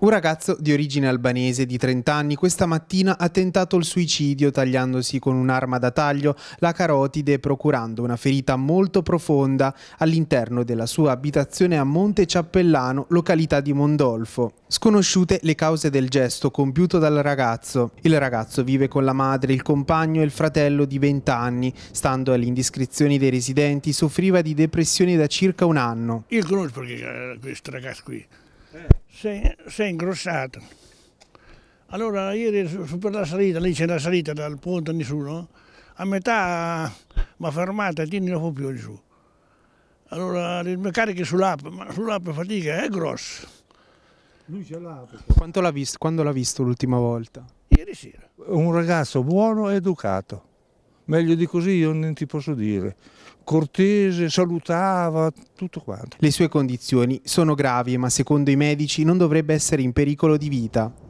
Un ragazzo di origine albanese di 30 anni questa mattina ha tentato il suicidio tagliandosi con un'arma da taglio la carotide procurando una ferita molto profonda all'interno della sua abitazione a Monte Ciappellano, località di Mondolfo. Sconosciute le cause del gesto compiuto dal ragazzo. Il ragazzo vive con la madre, il compagno e il fratello di 20 anni. Stando alle indiscrezioni dei residenti soffriva di depressione da circa un anno. Io conosco perché questo ragazzo qui si è, si è ingrossato. Allora ieri su per la salita, lì c'è la salita dal ponte nessuno, a metà mi ha fermata e quindi non fu più giù. Allora il meccanico cariche sull'app, ma sull'app fatica è grosso. Lui ce l'ha. Quando l'ha visto l'ultima volta? Ieri sera. Un ragazzo buono e educato meglio di così io non ti posso dire. Cortese, salutava, tutto quanto. Le sue condizioni sono gravi, ma secondo i medici non dovrebbe essere in pericolo di vita.